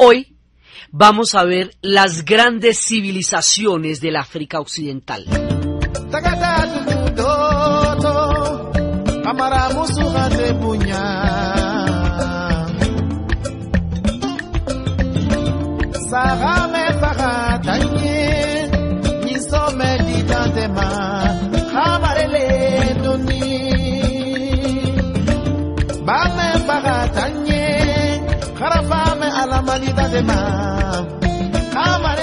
Hoy vamos a ver las grandes civilizaciones del África Occidental.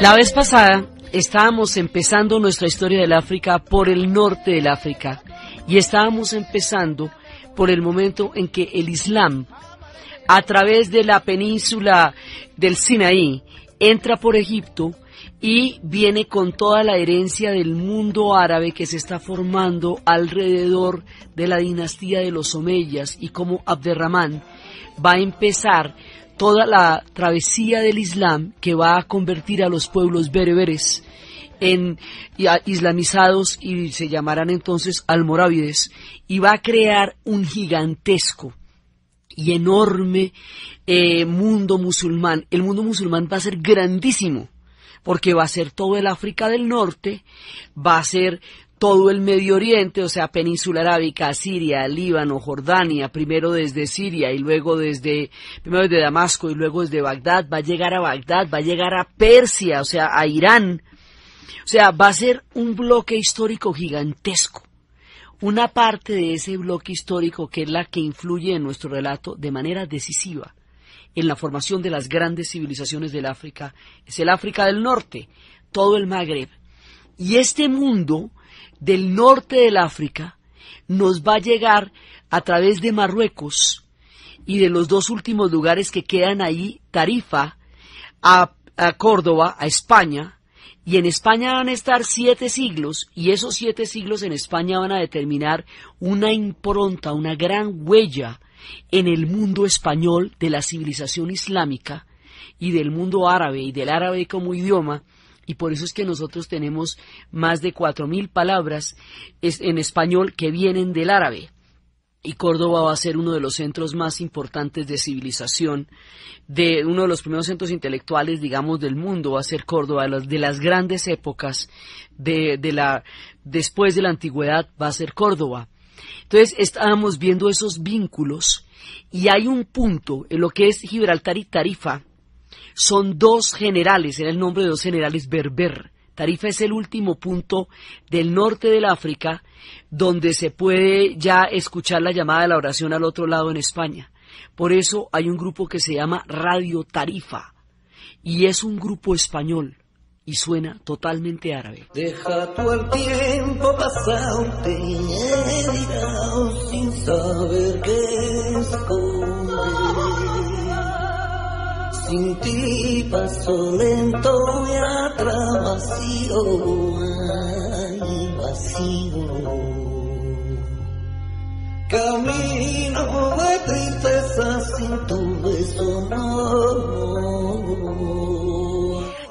La vez pasada estábamos empezando nuestra historia del África por el norte del África y estábamos empezando por el momento en que el Islam, a través de la península del Sinaí, entra por Egipto y viene con toda la herencia del mundo árabe que se está formando alrededor de la dinastía de los Omeyas y como Abderrahman va a empezar toda la travesía del Islam que va a convertir a los pueblos bereberes en islamizados y se llamarán entonces almorávides y va a crear un gigantesco y enorme eh, mundo musulmán. El mundo musulmán va a ser grandísimo porque va a ser todo el África del Norte, va a ser todo el Medio Oriente, o sea, Península Arábica, Siria, Líbano, Jordania, primero desde Siria y luego desde, primero Damasco y luego desde Bagdad, va a llegar a Bagdad, va a llegar a Persia, o sea, a Irán. O sea, va a ser un bloque histórico gigantesco. Una parte de ese bloque histórico que es la que influye en nuestro relato de manera decisiva en la formación de las grandes civilizaciones del África es el África del Norte, todo el Magreb. Y este mundo del norte del África nos va a llegar a través de Marruecos y de los dos últimos lugares que quedan ahí, Tarifa, a, a Córdoba, a España, y en España van a estar siete siglos, y esos siete siglos en España van a determinar una impronta, una gran huella en el mundo español de la civilización islámica y del mundo árabe y del árabe como idioma, y por eso es que nosotros tenemos más de 4.000 palabras en español que vienen del árabe. Y Córdoba va a ser uno de los centros más importantes de civilización, de uno de los primeros centros intelectuales, digamos, del mundo, va a ser Córdoba, de las, grandes épocas de, de la, después de la antigüedad va a ser Córdoba. Entonces estábamos viendo esos vínculos y hay un punto en lo que es Gibraltar y Tarifa, son dos generales, era el nombre de dos generales berber. Tarifa es el último punto del norte del África donde se puede ya escuchar la llamada de la oración al otro lado en España. Por eso hay un grupo que se llama Radio Tarifa y es un grupo español y suena totalmente árabe. Deja tiempo pasado, sin saber qué es lento y vacío, Camino de tristeza sin tu no.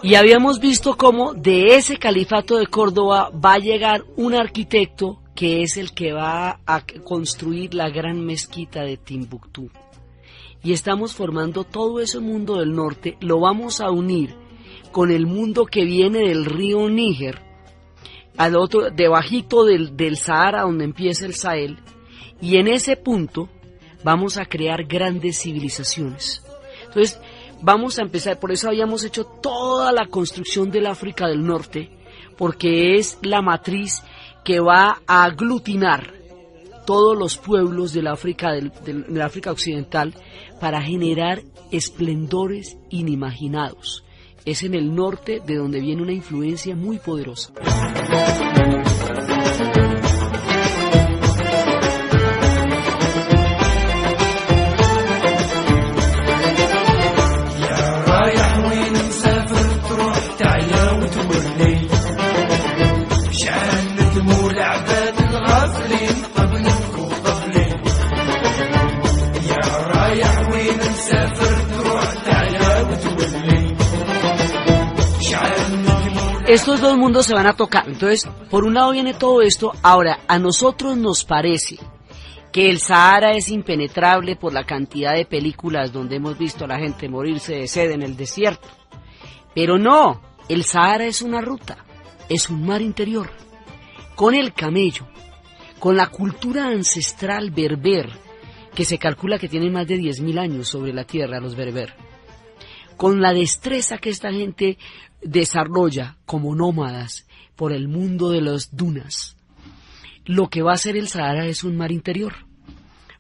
Y habíamos visto cómo de ese califato de Córdoba va a llegar un arquitecto que es el que va a construir la gran mezquita de Timbuktu y estamos formando todo ese mundo del norte, lo vamos a unir con el mundo que viene del río Níger, al otro, debajito del, del Sahara donde empieza el Sahel, y en ese punto vamos a crear grandes civilizaciones. Entonces, vamos a empezar, por eso habíamos hecho toda la construcción del África del Norte, porque es la matriz que va a aglutinar todos los pueblos del África, del, África Occidental para generar esplendores inimaginados. Es en el norte de donde viene una influencia muy poderosa. Estos dos mundos se van a tocar. Entonces, por un lado viene todo esto. Ahora, a nosotros nos parece que el Sahara es impenetrable por la cantidad de películas donde hemos visto a la gente morirse de sed en el desierto. Pero no, el Sahara es una ruta, es un mar interior. Con el camello, con la cultura ancestral berber, que se calcula que tiene más de 10.000 años sobre la tierra los berber, con la destreza que esta gente desarrolla como nómadas por el mundo de las dunas, lo que va a ser el Sahara es un mar interior,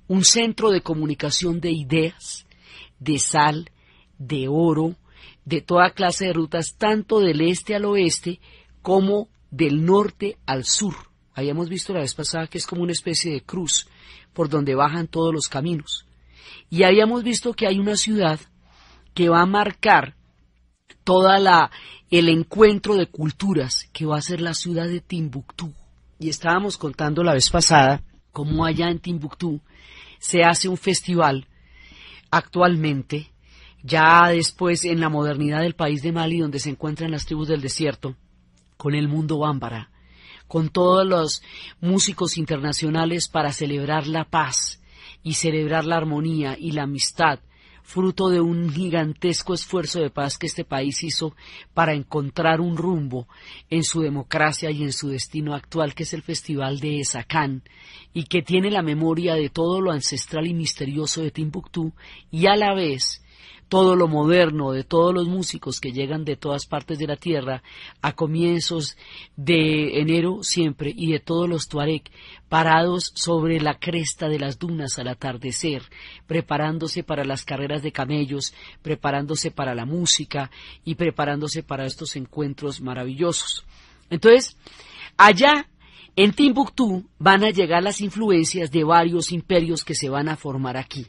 un centro de comunicación de ideas, de sal, de oro, de toda clase de rutas, tanto del este al oeste como del norte al sur. Habíamos visto la vez pasada que es como una especie de cruz por donde bajan todos los caminos. Y habíamos visto que hay una ciudad que va a marcar toda la el encuentro de culturas que va a ser la ciudad de Timbuktu. Y estábamos contando la vez pasada cómo allá en Timbuktu se hace un festival actualmente, ya después en la modernidad del país de Mali, donde se encuentran las tribus del desierto, con el mundo bámbara, con todos los músicos internacionales para celebrar la paz y celebrar la armonía y la amistad fruto de un gigantesco esfuerzo de paz que este país hizo para encontrar un rumbo en su democracia y en su destino actual, que es el Festival de Esacán, y que tiene la memoria de todo lo ancestral y misterioso de Timbuktu, y a la vez todo lo moderno, de todos los músicos que llegan de todas partes de la tierra a comienzos de enero siempre y de todos los tuareg parados sobre la cresta de las dunas al atardecer, preparándose para las carreras de camellos, preparándose para la música y preparándose para estos encuentros maravillosos. Entonces, allá en Timbuktu van a llegar las influencias de varios imperios que se van a formar aquí.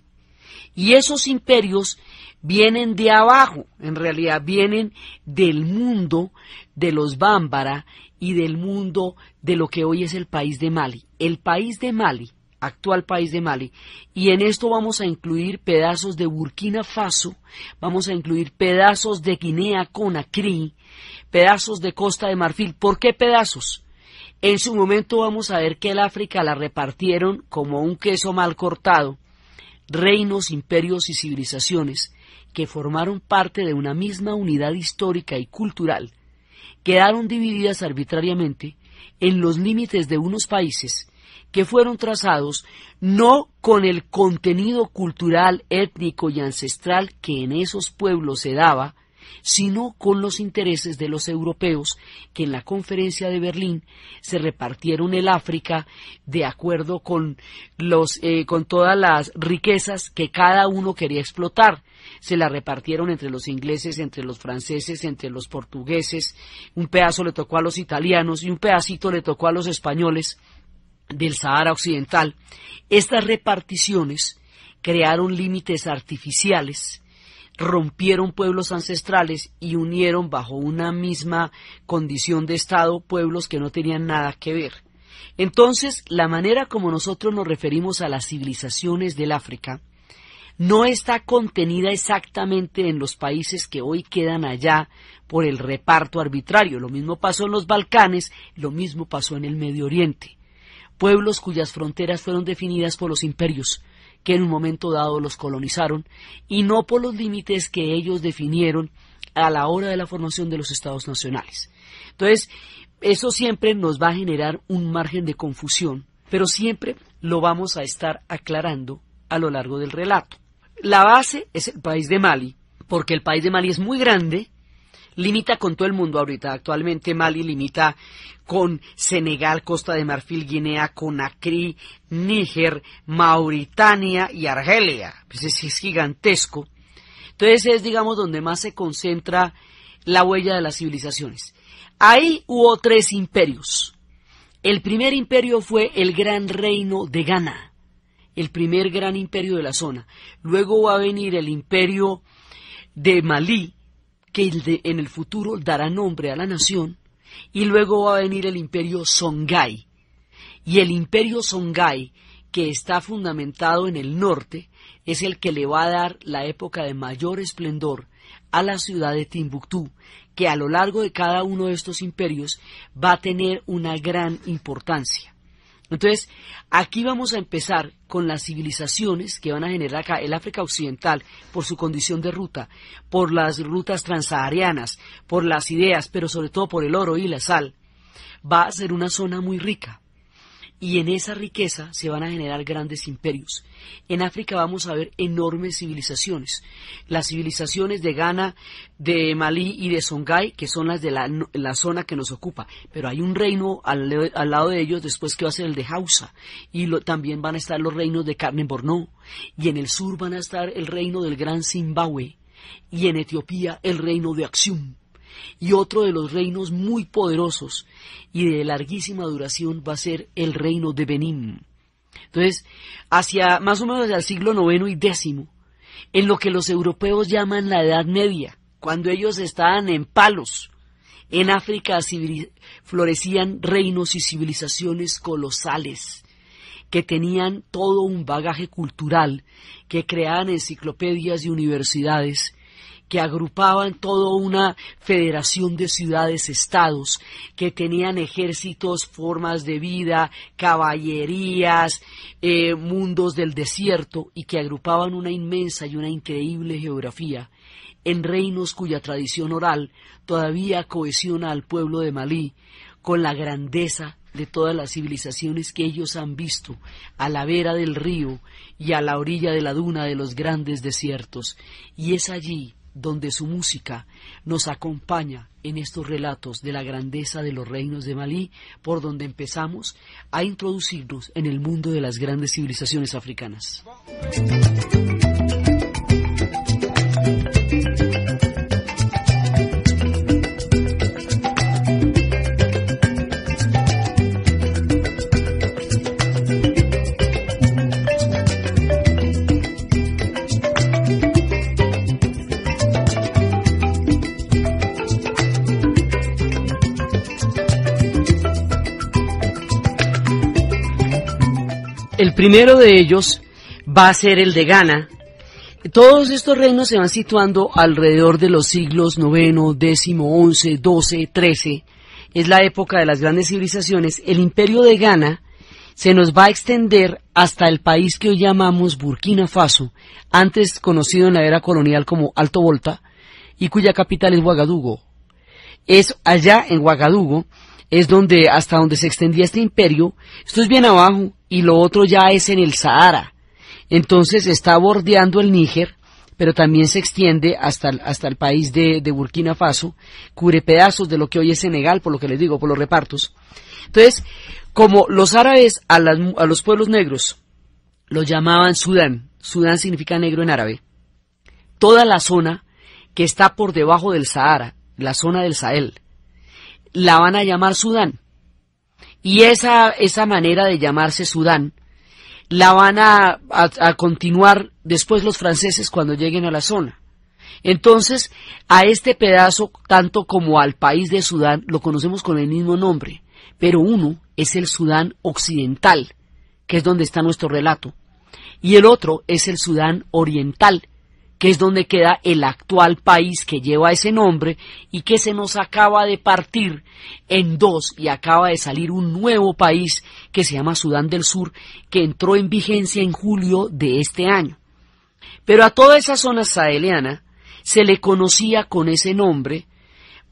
Y esos imperios vienen de abajo, en realidad vienen del mundo de los bámbara y del mundo de lo que hoy es el país de Mali. El país de Mali, actual país de Mali, y en esto vamos a incluir pedazos de Burkina Faso, vamos a incluir pedazos de Guinea Conakry, pedazos de Costa de Marfil. ¿Por qué pedazos? En su momento vamos a ver que el África la repartieron como un queso mal cortado reinos, imperios y civilizaciones que formaron parte de una misma unidad histórica y cultural, quedaron divididas arbitrariamente en los límites de unos países que fueron trazados no con el contenido cultural, étnico y ancestral que en esos pueblos se daba, sino con los intereses de los europeos que en la conferencia de Berlín se repartieron el África de acuerdo con, los, eh, con todas las riquezas que cada uno quería explotar. Se la repartieron entre los ingleses, entre los franceses, entre los portugueses, un pedazo le tocó a los italianos y un pedacito le tocó a los españoles del Sahara Occidental. Estas reparticiones crearon límites artificiales rompieron pueblos ancestrales y unieron bajo una misma condición de Estado pueblos que no tenían nada que ver. Entonces, la manera como nosotros nos referimos a las civilizaciones del África no está contenida exactamente en los países que hoy quedan allá por el reparto arbitrario. Lo mismo pasó en los Balcanes, lo mismo pasó en el Medio Oriente. Pueblos cuyas fronteras fueron definidas por los imperios, que en un momento dado los colonizaron y no por los límites que ellos definieron a la hora de la formación de los estados nacionales. Entonces, eso siempre nos va a generar un margen de confusión, pero siempre lo vamos a estar aclarando a lo largo del relato. La base es el país de Mali, porque el país de Mali es muy grande Limita con todo el mundo ahorita. Actualmente Mali limita con Senegal, Costa de Marfil, Guinea, Conakry, Níger, Mauritania y Argelia. Pues es, es gigantesco. Entonces es, digamos, donde más se concentra la huella de las civilizaciones. Ahí hubo tres imperios. El primer imperio fue el Gran Reino de Ghana, el primer gran imperio de la zona. Luego va a venir el imperio de Malí, que en el futuro dará nombre a la nación, y luego va a venir el imperio Songhai. Y el imperio Songhai, que está fundamentado en el norte, es el que le va a dar la época de mayor esplendor a la ciudad de Timbuktu, que a lo largo de cada uno de estos imperios va a tener una gran importancia. Entonces, aquí vamos a empezar con las civilizaciones que van a generar acá el África Occidental por su condición de ruta, por las rutas transaharianas, por las ideas, pero sobre todo por el oro y la sal. Va a ser una zona muy rica y en esa riqueza se van a generar grandes imperios. En África vamos a ver enormes civilizaciones. Las civilizaciones de Ghana, de Malí y de Songhai, que son las de la, zona que nos ocupa. Pero hay un reino al, lado de ellos después que va a ser el de Hausa. Y también van a estar los reinos de Carmen Bornó. Y en el sur van a estar el reino del Gran Zimbabue. Y en Etiopía el reino de Acción y otro de los reinos muy poderosos y de larguísima duración va a ser el reino de Benín. Entonces, hacia más o menos hacia el siglo IX y X, en lo que los europeos llaman la Edad Media, cuando ellos estaban en palos, en África florecían reinos y civilizaciones colosales que tenían todo un bagaje cultural, que creaban enciclopedias y universidades, que agrupaban toda una federación de ciudades-estados que tenían ejércitos, formas de vida, caballerías, eh, mundos del desierto y que agrupaban una inmensa y una increíble geografía en reinos cuya tradición oral todavía cohesiona al pueblo de Malí con la grandeza de todas las civilizaciones que ellos han visto a la vera del río y a la orilla de la duna de los grandes desiertos. Y es allí donde su música nos acompaña en estos relatos de la grandeza de los reinos de Malí, por donde empezamos a introducirnos en el mundo de las grandes civilizaciones africanas. El primero de ellos va a ser el de Ghana. Todos estos reinos se van situando alrededor de los siglos IX, X, XI, XII, XIII. Es la época de las grandes civilizaciones. El imperio de Ghana se nos va a extender hasta el país que hoy llamamos Burkina Faso, antes conocido en la era colonial como Alto Volta, y cuya capital es Ouagadougou. Es allá en Ouagadougou, es donde, hasta donde se extendía este imperio. Esto es bien abajo, y lo otro ya es en el Sahara. Entonces está bordeando el Níger, pero también se extiende hasta, hasta el país de, Burkina Faso, cubre pedazos de lo que hoy es Senegal, por lo que les digo, por los repartos. Entonces, como los árabes a, a los pueblos negros los llamaban Sudán, Sudán significa negro en árabe, toda la zona que está por debajo del Sahara, la zona del Sahel, la van a llamar Sudán. Y esa, esa manera de llamarse Sudán la van a, a continuar después los franceses cuando lleguen a la zona. Entonces, a este pedazo, tanto como al país de Sudán, lo conocemos con el mismo nombre, pero uno es el Sudán occidental, que es donde está nuestro relato, y el otro es el Sudán oriental, que es donde queda el actual país que lleva ese nombre y que se nos acaba de partir en dos y acaba de salir un nuevo país que se llama Sudán del Sur, que entró en vigencia en julio de este año. Pero a toda esa zona saheliana se le conocía con ese nombre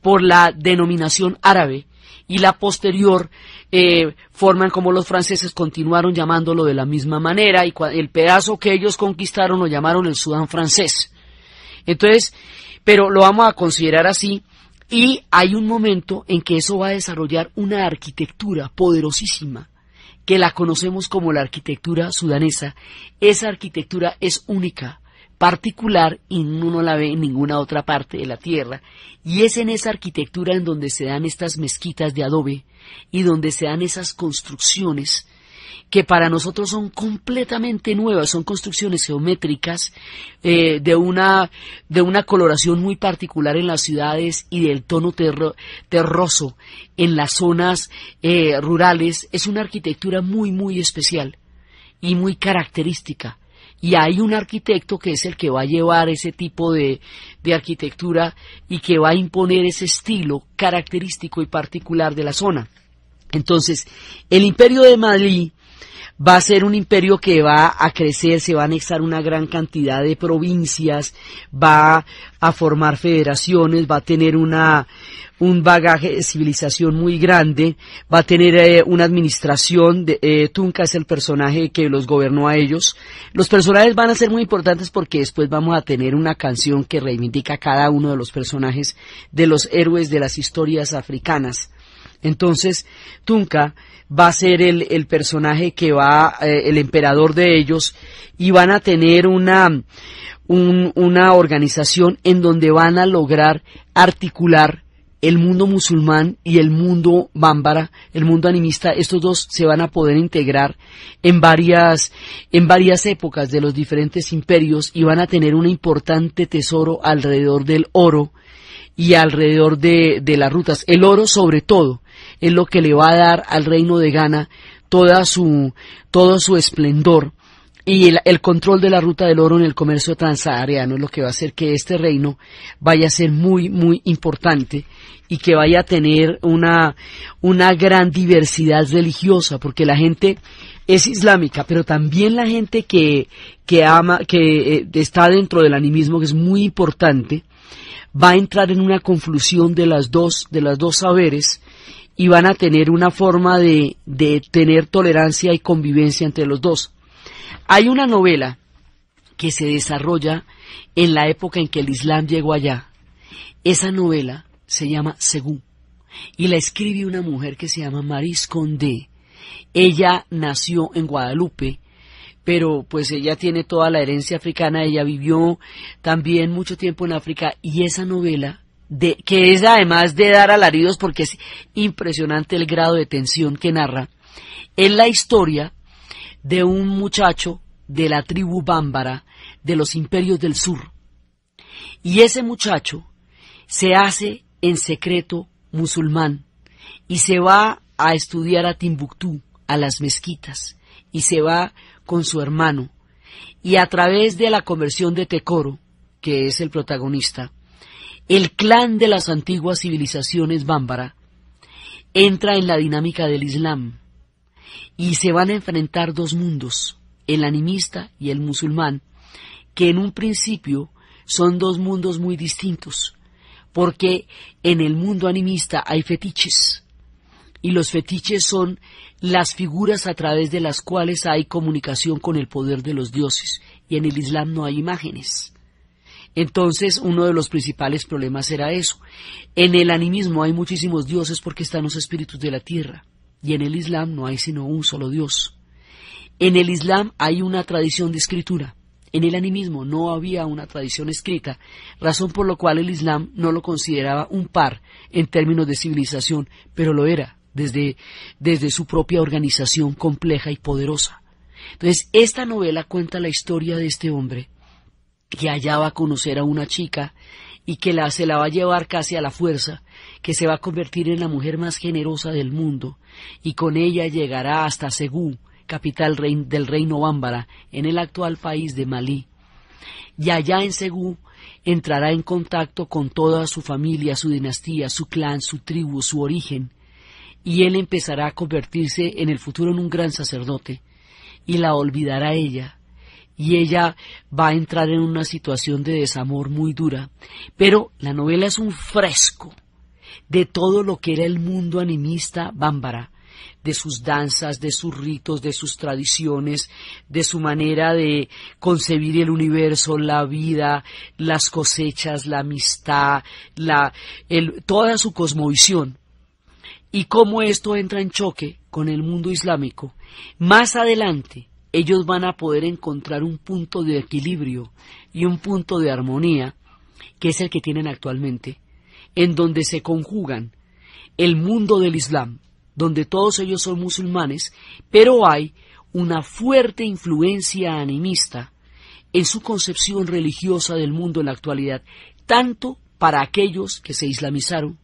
por la denominación árabe y la posterior eh, forman como los franceses continuaron llamándolo de la misma manera y el pedazo que ellos conquistaron lo llamaron el Sudán francés. Entonces, pero lo vamos a considerar así y hay un momento en que eso va a desarrollar una arquitectura poderosísima que la conocemos como la arquitectura sudanesa. Esa arquitectura es única particular y no la ve en ninguna otra parte de la tierra, y es en esa arquitectura en donde se dan estas mezquitas de adobe y donde se dan esas construcciones que para nosotros son completamente nuevas, son construcciones geométricas eh, de, una, de una coloración muy particular en las ciudades y del tono terroso en las zonas eh, rurales. Es una arquitectura muy, muy especial y muy característica y hay un arquitecto que es el que va a llevar ese tipo de, arquitectura y que va a imponer ese estilo característico y particular de la zona. Entonces, el imperio de Madrid va a ser un imperio que va a crecer, se va a anexar una gran cantidad de provincias, va a formar federaciones, va a tener una, un bagaje de civilización muy grande, va a tener eh, una administración, de, eh, Tunca es el personaje que los gobernó a ellos. Los personajes van a ser muy importantes porque después vamos a tener una canción que reivindica cada uno de los personajes de los héroes de las historias africanas. Entonces, Tunca va a ser el, personaje que va, eh, el emperador de ellos, y van a tener una, una organización en donde van a lograr articular el mundo musulmán y el mundo bámbara, el mundo animista, estos dos se van a poder integrar en varias, en varias épocas de los diferentes imperios y van a tener un importante tesoro alrededor del oro y alrededor de, de las rutas. El oro sobre todo, es lo que le va a dar al reino de Ghana toda su, todo su esplendor y el, control de la ruta del oro en el comercio transahariano es lo que va a hacer que este reino vaya a ser muy, muy importante y que vaya a tener una, una gran diversidad religiosa, porque la gente es islámica, pero también la gente que, que ama, que eh, está dentro del animismo, que es muy importante, va a entrar en una confusión de las dos, de las dos saberes, y van a tener una forma de, tener tolerancia y convivencia entre los dos. Hay una novela que se desarrolla en la época en que el Islam llegó allá. Esa novela se llama Según y la escribe una mujer que se llama Maris Condé. Ella nació en Guadalupe, pero pues ella tiene toda la herencia africana, ella vivió también mucho tiempo en África y esa novela que es además de dar alaridos porque es impresionante el grado de tensión que narra, es la historia de un muchacho de la tribu bámbara de los imperios del sur. Y ese muchacho se hace en secreto musulmán y se va a estudiar a Timbuktu, a las mezquitas, y se va con su hermano. Y a través de la conversión de Tecoro, que es el protagonista, el clan de las antiguas civilizaciones bámbara entra en la dinámica del Islam y se van a enfrentar dos mundos, el animista y el musulmán, que en un principio son dos mundos muy distintos, porque en el mundo animista hay fetiches, y los fetiches son las figuras a través de las cuales hay comunicación con el poder de los dioses, y en el Islam no hay imágenes. Entonces, uno de los principales problemas era eso. En el animismo hay muchísimos dioses porque están los espíritus de la tierra, y en el Islam no hay sino un solo Dios. En el Islam hay una tradición de escritura. En el animismo no había una tradición escrita, razón por la cual el Islam no lo consideraba un par en términos de civilización, pero lo era desde, desde su propia organización compleja y poderosa. Entonces, esta novela cuenta la historia de este hombre que allá va a conocer a una chica y que la, se la va a llevar casi a la fuerza, que se va a convertir en la mujer más generosa del mundo y con ella llegará hasta Segú, capital del reino Bámbara, en el actual país de Malí. Y allá en Segú entrará en contacto con toda su familia, su dinastía, su clan, su tribu, su origen, y él empezará a convertirse en el futuro en un gran sacerdote, y la olvidará ella, y ella va a entrar en una situación de desamor muy dura, pero la novela es un fresco de todo lo que era el mundo animista bámbara, de sus danzas, de sus ritos, de sus tradiciones, de su manera de concebir el universo, la vida, las cosechas, la amistad, la, toda su cosmovisión. Y cómo esto entra en choque con el mundo islámico. Más adelante, ellos van a poder encontrar un punto de equilibrio y un punto de armonía, que es el que tienen actualmente, en donde se conjugan el mundo del Islam, donde todos ellos son musulmanes, pero hay una fuerte influencia animista en su concepción religiosa del mundo en la actualidad, tanto para aquellos que se islamizaron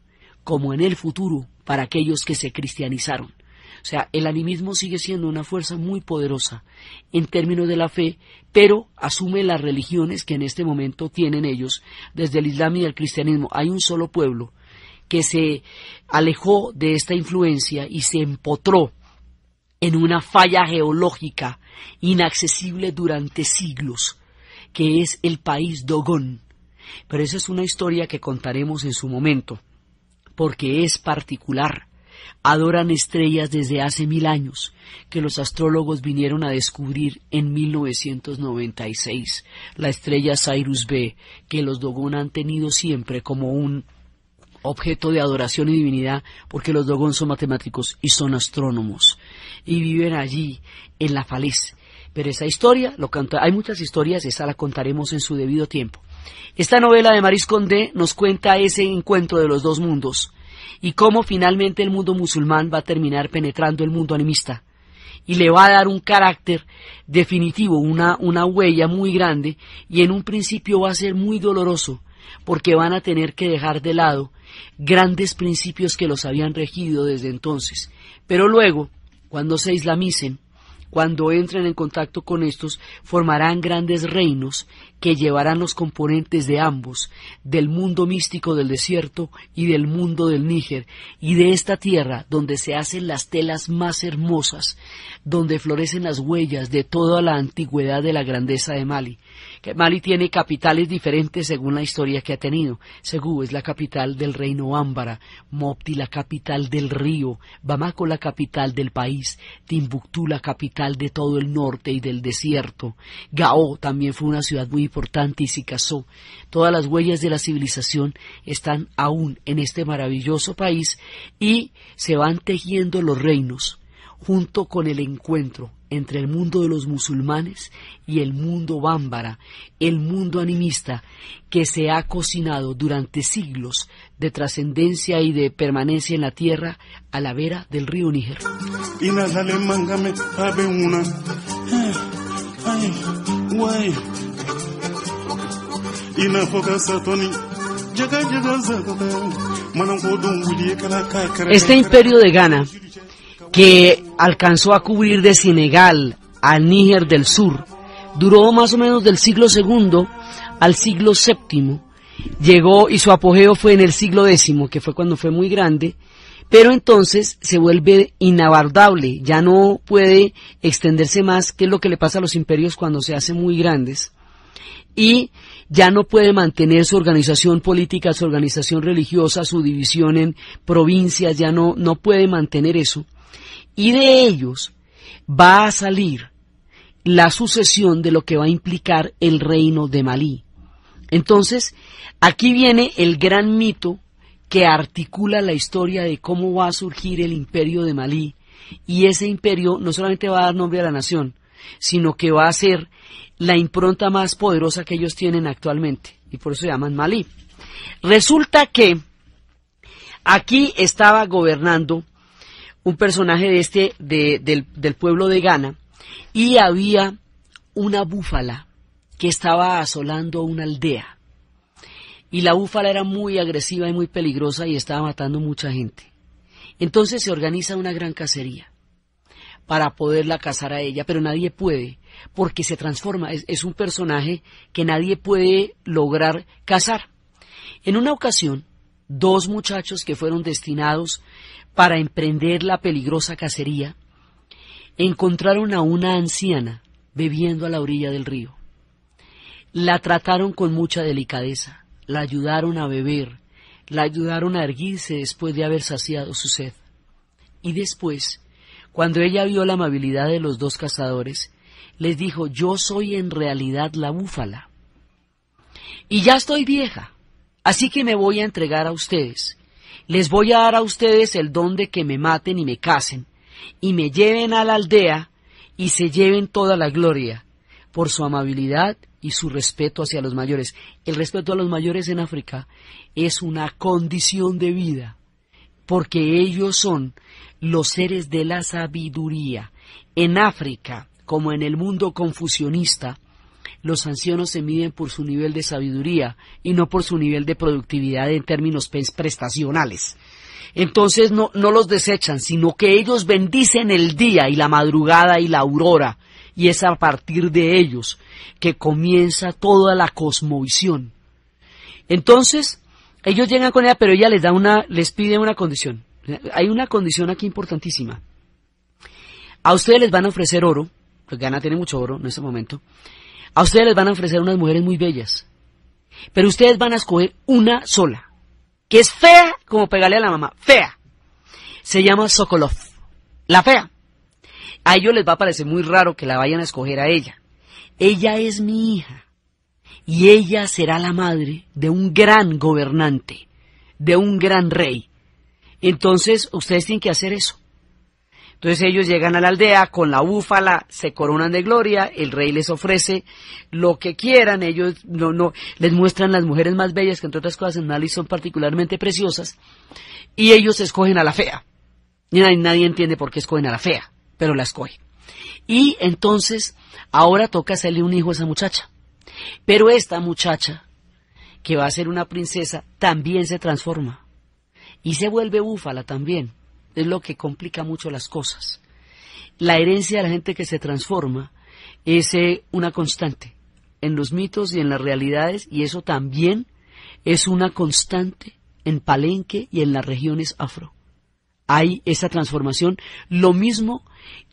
como en el futuro para aquellos que se cristianizaron. O sea, el animismo sigue siendo una fuerza muy poderosa en términos de la fe, pero asume las religiones que en este momento tienen ellos, desde el Islam y el cristianismo. Hay un solo pueblo que se alejó de esta influencia y se empotró en una falla geológica inaccesible durante siglos, que es el país Dogón. Pero esa es una historia que contaremos en su momento, porque es particular adoran estrellas desde hace mil años, que los astrólogos vinieron a descubrir en 1996, la estrella Cyrus B, que los Dogón han tenido siempre como un objeto de adoración y divinidad, porque los Dogón son matemáticos y son astrónomos, y viven allí, en la falez. Pero esa historia, lo canta, hay muchas historias, esa la contaremos en su debido tiempo. Esta novela de Maris Condé nos cuenta ese encuentro de los dos mundos, y cómo finalmente el mundo musulmán va a terminar penetrando el mundo animista y le va a dar un carácter definitivo, una, huella muy grande y en un principio va a ser muy doloroso porque van a tener que dejar de lado grandes principios que los habían regido desde entonces. Pero luego, cuando se islamicen, cuando entren en contacto con estos, formarán grandes reinos que llevarán los componentes de ambos, del mundo místico del desierto y del mundo del Níger, y de esta tierra donde se hacen las telas más hermosas, donde florecen las huellas de toda la antigüedad de la grandeza de Mali, que Mali tiene capitales diferentes según la historia que ha tenido. Segú es la capital del reino Ámbara, Mopti la capital del río, Bamako la capital del país, Timbuktu la capital de todo el norte y del desierto. Gao también fue una ciudad muy importante y se casó. Todas las huellas de la civilización están aún en este maravilloso país y se van tejiendo los reinos junto con el encuentro entre el mundo de los musulmanes y el mundo bámbara, el mundo animista, que se ha cocinado durante siglos de trascendencia y de permanencia en la tierra a la vera del río Níger. Eh, este imperio de Ghana, que alcanzó a cubrir de Senegal a Níger del Sur, duró más o menos del siglo II al siglo VII, llegó y su apogeo fue en el siglo X, que fue cuando fue muy grande, pero entonces se vuelve inabordable, ya no puede extenderse más, que es lo que le pasa a los imperios cuando se hacen muy grandes, y ya no puede mantener su organización política, su organización religiosa, su división en provincias, ya no, no puede mantener eso y de ellos va a salir la sucesión de lo que va a implicar el reino de Malí. Entonces, aquí viene el gran mito que articula la historia de cómo va a surgir el imperio de Malí, y ese imperio no solamente va a dar nombre a la nación, sino que va a ser la impronta más poderosa que ellos tienen actualmente, y por eso se llaman Malí. Resulta que aquí estaba gobernando un personaje de este, de, del, pueblo de Ghana, y había una búfala que estaba asolando una aldea. Y la búfala era muy agresiva y muy peligrosa y estaba matando mucha gente. Entonces se organiza una gran cacería para poderla cazar a ella, pero nadie puede, porque se transforma, es, es, un personaje que nadie puede lograr cazar. En una ocasión, dos muchachos que fueron destinados para emprender la peligrosa cacería, encontraron a una anciana bebiendo a la orilla del río. La trataron con mucha delicadeza, la ayudaron a beber, la ayudaron a erguirse después de haber saciado su sed. Y después, cuando ella vio la amabilidad de los dos cazadores, les dijo, yo soy en realidad la búfala. Y ya estoy vieja, así que me voy a entregar a ustedes, les voy a dar a ustedes el don de que me maten y me casen, y me lleven a la aldea, y se lleven toda la gloria, por su amabilidad y su respeto hacia los mayores. El respeto a los mayores en África es una condición de vida, porque ellos son los seres de la sabiduría. En África, como en el mundo confusionista, los ancianos se miden por su nivel de sabiduría y no por su nivel de productividad en términos pues, prestacionales. Entonces no, los desechan, sino que ellos bendicen el día y la madrugada y la aurora. Y es a partir de ellos que comienza toda la cosmovisión. Entonces, ellos llegan con ella, pero ella les da una, les pide una condición. Hay una condición aquí importantísima. A ustedes les van a ofrecer oro, porque Gana tiene mucho oro en este momento, a ustedes les van a ofrecer unas mujeres muy bellas, pero ustedes van a escoger una sola, que es fea, como pegarle a la mamá, fea. Se llama Sokolov, la fea. A ellos les va a parecer muy raro que la vayan a escoger a ella. Ella es mi hija y ella será la madre de un gran gobernante, de un gran rey. Entonces ustedes tienen que hacer eso. Entonces ellos llegan a la aldea con la búfala, se coronan de gloria, el rey les ofrece lo que quieran, ellos no, no, les muestran las mujeres más bellas, que entre otras cosas en Mali son particularmente preciosas, y ellos escogen a la fea. Y nadie, nadie entiende por qué escogen a la fea, pero la escogen. Y entonces, ahora toca hacerle un hijo a esa muchacha. Pero esta muchacha, que va a ser una princesa, también se transforma. Y se vuelve búfala también es lo que complica mucho las cosas. La herencia de la gente que se transforma es eh, una constante en los mitos y en las realidades y eso también es una constante en Palenque y en las regiones afro. Hay esa transformación, lo mismo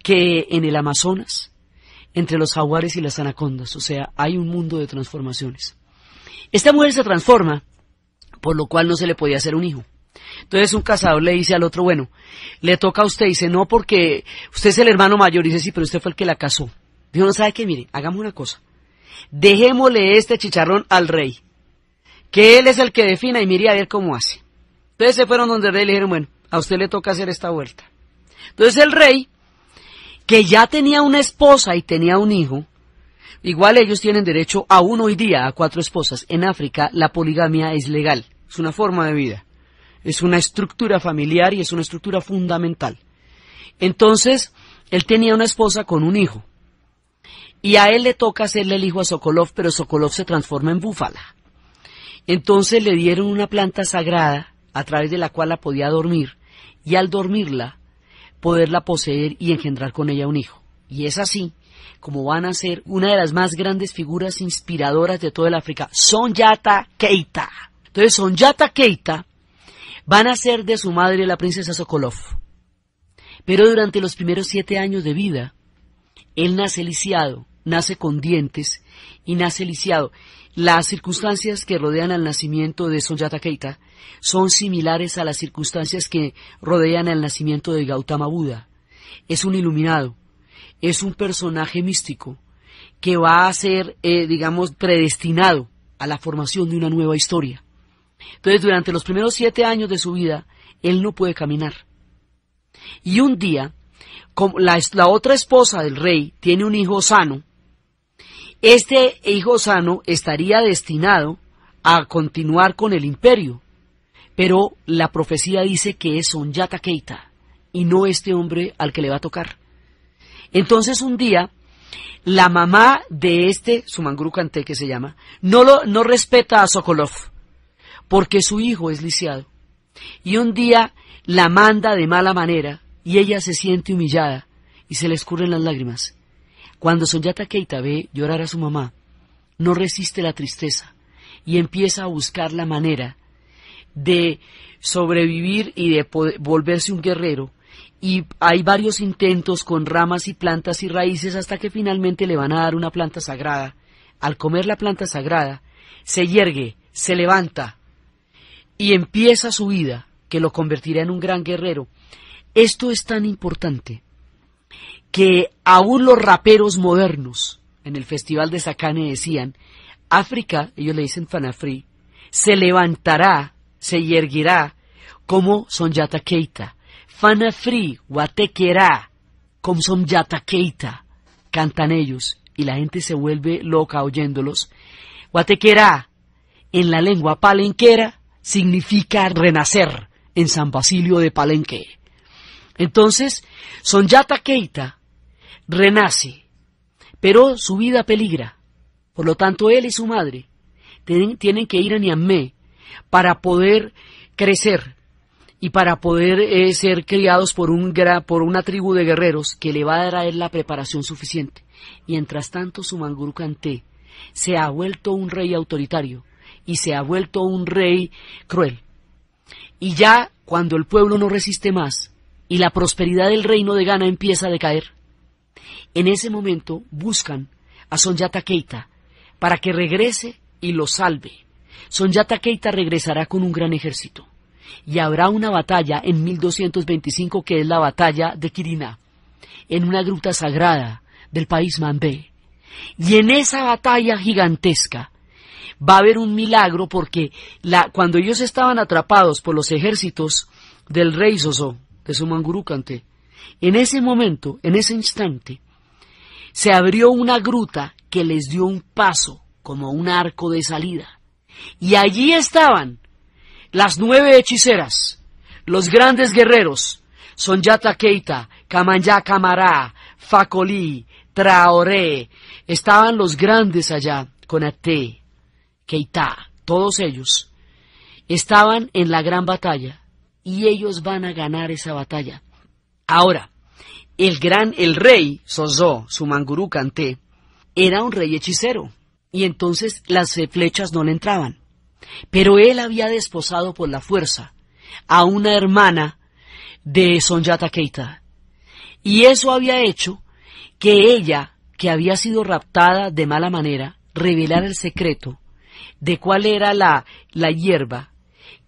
que en el Amazonas, entre los jaguares y las anacondas, o sea, hay un mundo de transformaciones. Esta mujer se transforma, por lo cual no se le podía hacer un hijo. Entonces un casado le dice al otro, bueno, le toca a usted, dice, no, porque usted es el hermano mayor, dice, sí, pero usted fue el que la casó. Dijo, no sabe qué, mire, hagamos una cosa, dejémosle este chicharrón al rey, que él es el que defina y mire a ver cómo hace. Entonces se fueron donde el rey le dijeron, bueno, a usted le toca hacer esta vuelta. Entonces el rey, que ya tenía una esposa y tenía un hijo, igual ellos tienen derecho a uno hoy día a cuatro esposas. En África la poligamia es legal, es una forma de vida es una estructura familiar y es una estructura fundamental. Entonces, él tenía una esposa con un hijo. Y a él le toca hacerle el hijo a Sokolov, pero Sokolov se transforma en búfala. Entonces le dieron una planta sagrada a través de la cual la podía dormir y al dormirla poderla poseer y engendrar con ella un hijo. Y es así como van a ser una de las más grandes figuras inspiradoras de toda el África, Yata Keita. Entonces Yata Keita Van a ser de su madre la princesa Sokolov. Pero durante los primeros siete años de vida, él nace lisiado, nace con dientes y nace lisiado. Las circunstancias que rodean al nacimiento de Sonjata Keita son similares a las circunstancias que rodean al nacimiento de Gautama Buda. Es un iluminado, es un personaje místico que va a ser, eh, digamos, predestinado a la formación de una nueva historia. Entonces, durante los primeros siete años de su vida, él no puede caminar. Y un día, como la, otra esposa del rey tiene un hijo sano, este hijo sano estaría destinado a continuar con el imperio. Pero la profecía dice que es yata Keita y no este hombre al que le va a tocar. Entonces un día, la mamá de este, Sumanguru Kante que se llama, no, lo, no respeta a Sokolov porque su hijo es lisiado. Y un día la manda de mala manera y ella se siente humillada y se le escurren las lágrimas. Cuando Sonyata Keita ve llorar a su mamá, no resiste la tristeza y empieza a buscar la manera de sobrevivir y de volverse un guerrero. Y hay varios intentos con ramas y plantas y raíces hasta que finalmente le van a dar una planta sagrada. Al comer la planta sagrada, se yergue, se levanta, y empieza su vida que lo convertirá en un gran guerrero. Esto es tan importante que aún los raperos modernos en el Festival de Sakane decían, África, ellos le dicen Fanafri, se levantará, se yerguirá como Yata Keita. Fanafri, Guatequera como yata Keita, cantan ellos y la gente se vuelve loca oyéndolos. Guatequera en la lengua palenquera, significa renacer en San Basilio de Palenque. Entonces, Sonyata Keita renace, pero su vida peligra. Por lo tanto, él y su madre tienen, que ir a Niamé para poder crecer y para poder eh, ser criados por, un, por una tribu de guerreros que le va a dar la preparación suficiente. Mientras tanto, su Kanté se ha vuelto un rey autoritario y se ha vuelto un rey cruel. Y ya cuando el pueblo no resiste más y la prosperidad del reino de Ghana empieza a decaer, en ese momento buscan a Sonjata Keita para que regrese y lo salve. Sonjata Keita regresará con un gran ejército y habrá una batalla en 1225 que es la batalla de Quirina, en una gruta sagrada del país Mambé. Y en esa batalla gigantesca, va a haber un milagro porque la, cuando ellos estaban atrapados por los ejércitos del rey Soso, de su Kante, en ese momento, en ese instante, se abrió una gruta que les dio un paso, como un arco de salida. Y allí estaban las nueve hechiceras, los grandes guerreros, Sonjata Keita, Kamanya Kamara, Fakoli, Traoré, estaban los grandes allá, con Ate, Keita, todos ellos, estaban en la gran batalla y ellos van a ganar esa batalla. Ahora, el gran, el rey su Sumanguru Kanté, era un rey hechicero y entonces las flechas no le entraban. Pero él había desposado por la fuerza a una hermana de Sonjata Keita. Y eso había hecho que ella, que había sido raptada de mala manera, revelara el secreto de cuál era la, la hierba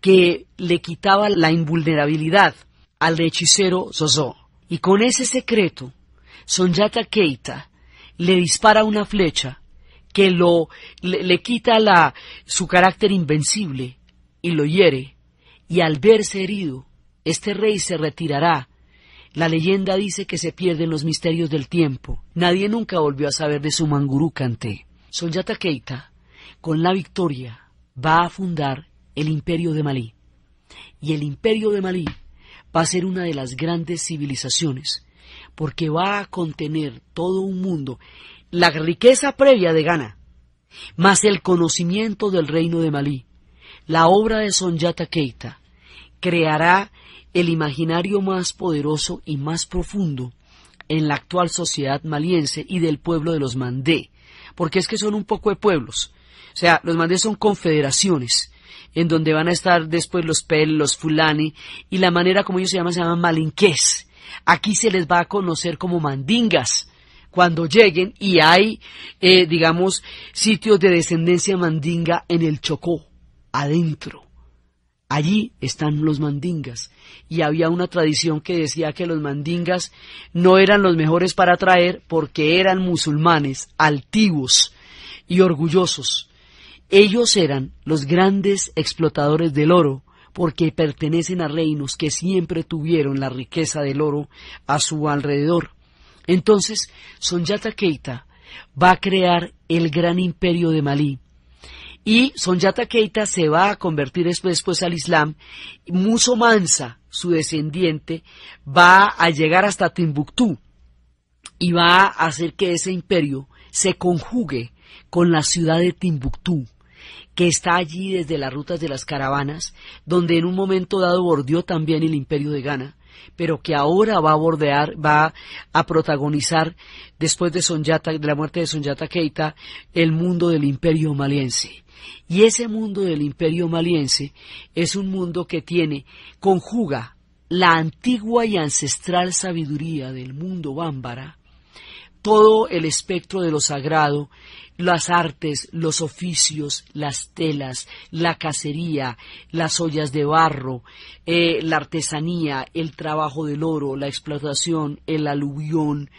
que le quitaba la invulnerabilidad al hechicero Zozó. Y con ese secreto, Sonjata Keita le dispara una flecha que lo, le, quita la, su carácter invencible y lo hiere. Y al verse herido, este rey se retirará. La leyenda dice que se pierden los misterios del tiempo. Nadie nunca volvió a saber de su mangurukante Kanté. Sonjata Keita con la victoria va a fundar el imperio de Malí. Y el imperio de Malí va a ser una de las grandes civilizaciones, porque va a contener todo un mundo, la riqueza previa de Ghana, más el conocimiento del reino de Malí. La obra de Sonjata Keita creará el imaginario más poderoso y más profundo en la actual sociedad maliense y del pueblo de los Mandé, porque es que son un poco de pueblos, o sea, los mandingas son confederaciones en donde van a estar después los Pel, los Fulani, y la manera como ellos se llaman se llaman malinqués. Aquí se les va a conocer como mandingas cuando lleguen y hay, eh, digamos, sitios de descendencia mandinga en el Chocó, adentro. Allí están los mandingas y había una tradición que decía que los mandingas no eran los mejores para traer porque eran musulmanes, altivos y orgullosos ellos eran los grandes explotadores del oro, porque pertenecen a reinos que siempre tuvieron la riqueza del oro a su alrededor. Entonces, Sonjata Keita va a crear el gran imperio de Malí. Y Sonjata Keita se va a convertir después, al Islam. Muso Mansa, su descendiente, va a llegar hasta Timbuktu y va a hacer que ese imperio se conjugue con la ciudad de Timbuktu que está allí desde las rutas de las caravanas, donde en un momento dado bordeó también el imperio de Ghana, pero que ahora va a bordear, va a protagonizar, después de, Sonjata, de la muerte de Sonjata Keita, el mundo del imperio maliense. Y ese mundo del imperio maliense es un mundo que tiene, conjuga la antigua y ancestral sabiduría del mundo bámbara, todo el espectro de lo sagrado las artes, los oficios, las telas, la cacería, las ollas de barro, eh, la artesanía, el trabajo del oro, la explotación, el aluvión,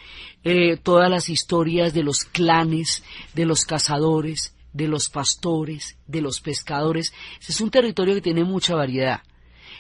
eh, todas las historias de los clanes, de los cazadores, de los pastores, de los pescadores. Es un territorio que tiene mucha variedad.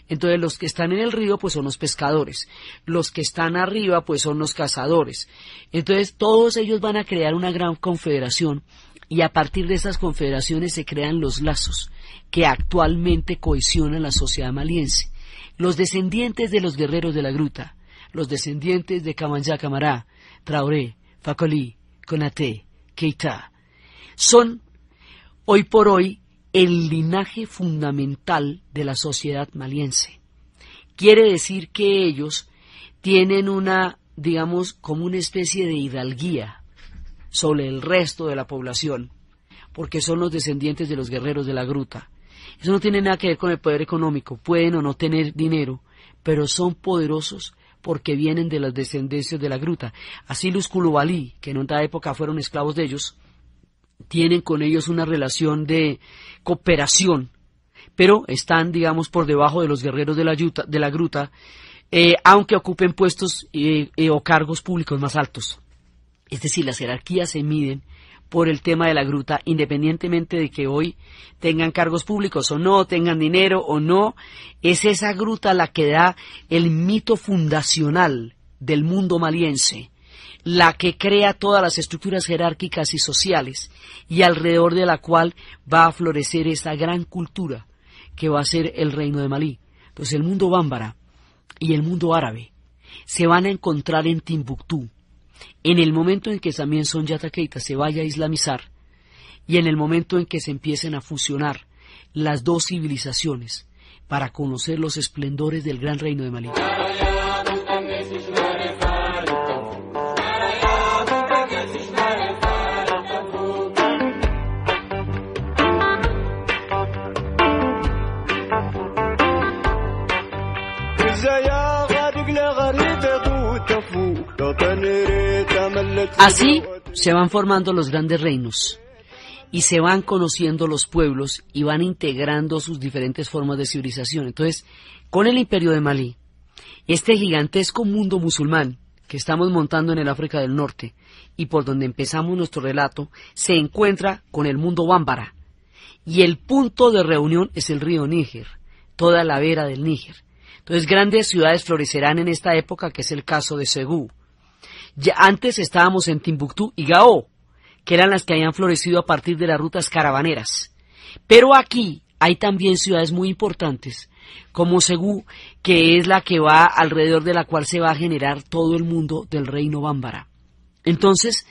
Entonces los que están en el río pues son los pescadores, los que están arriba pues son los cazadores. Entonces todos ellos van a crear una gran confederación y a partir de esas confederaciones se crean los lazos que actualmente cohesionan la sociedad maliense. Los descendientes de los guerreros de la gruta, los descendientes de Kamanja Camará, Traoré, Fakoli, Konate, Keita, son hoy por hoy el linaje fundamental de la sociedad maliense. Quiere decir que ellos tienen una, digamos, como una especie de hidalguía sobre el resto de la población, porque son los descendientes de los guerreros de la gruta. Eso no tiene nada que ver con el poder económico, pueden o no tener dinero, pero son poderosos porque vienen de las descendencias de la gruta. Así los Kulubalí, que en otra época fueron esclavos de ellos, tienen con ellos una relación de cooperación, pero están, digamos, por debajo de los guerreros de la, gruta, eh, aunque ocupen puestos eh, eh, o cargos públicos más altos. Es decir, las jerarquías se miden por el tema de la gruta, independientemente de que hoy tengan cargos públicos o no, tengan dinero o no, es esa gruta la que da el mito fundacional del mundo maliense, la que crea todas las estructuras jerárquicas y sociales y alrededor de la cual va a florecer esa gran cultura que va a ser el reino de Malí. Entonces pues el mundo bámbara y el mundo árabe se van a encontrar en Timbuktu en el momento en que también son Keita se vaya a islamizar y en el momento en que se empiecen a fusionar las dos civilizaciones para conocer los esplendores del gran reino de Malí. Así se van formando los grandes reinos y se van conociendo los pueblos y van integrando sus diferentes formas de civilización. Entonces, con el imperio de Malí, este gigantesco mundo musulmán que estamos montando en el África del Norte y por donde empezamos nuestro relato, se encuentra con el mundo bámbara. Y el punto de reunión es el río Níger, toda la vera del Níger. Entonces grandes ciudades florecerán en esta época, que es el caso de Segú, antes estábamos en Timbuktu y Gao, que eran las que habían florecido a partir de las rutas caravaneras. Pero aquí hay también ciudades muy importantes, como Segú, que es la que va alrededor de la cual se va a generar todo el mundo del reino bámbara. Entonces,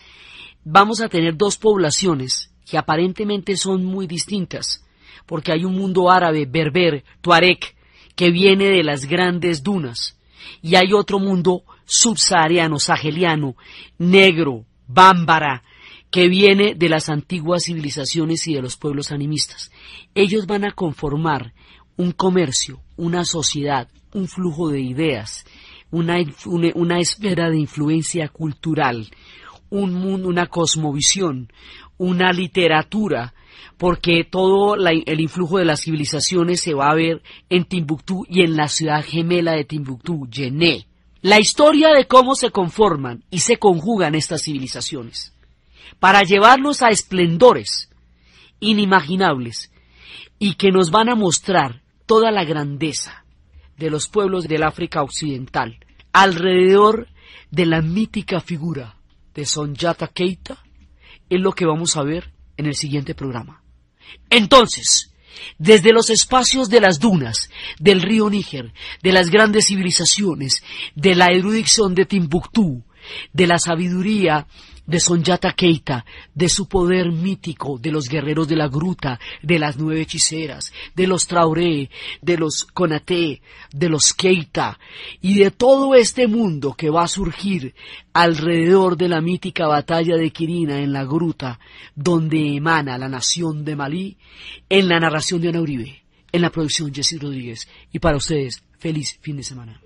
vamos a tener dos poblaciones que aparentemente son muy distintas, porque hay un mundo árabe, berber, tuareg, que viene de las grandes dunas, y hay otro mundo subsahariano, saheliano, negro, bámbara, que viene de las antiguas civilizaciones y de los pueblos animistas. Ellos van a conformar un comercio, una sociedad, un flujo de ideas, una, esfera de influencia cultural, un mundo, una cosmovisión, una literatura, porque todo el influjo de las civilizaciones se va a ver en Timbuktu y en la ciudad gemela de Timbuktu, Yené la historia de cómo se conforman y se conjugan estas civilizaciones, para llevarlos a esplendores inimaginables y que nos van a mostrar toda la grandeza de los pueblos del África Occidental alrededor de la mítica figura de Sonjata Keita, es lo que vamos a ver en el siguiente programa. Entonces, desde los espacios de las dunas, del río Níger, de las grandes civilizaciones, de la erudición de Timbuktu, de la sabiduría de Sonjata Keita, de su poder mítico, de los guerreros de la gruta, de las nueve hechiceras, de los Traoré, de los Conate, de los Keita, y de todo este mundo que va a surgir alrededor de la mítica batalla de Quirina en la gruta, donde emana la nación de Malí, en la narración de Ana Uribe, en la producción Jessy Rodríguez. Y para ustedes, feliz fin de semana.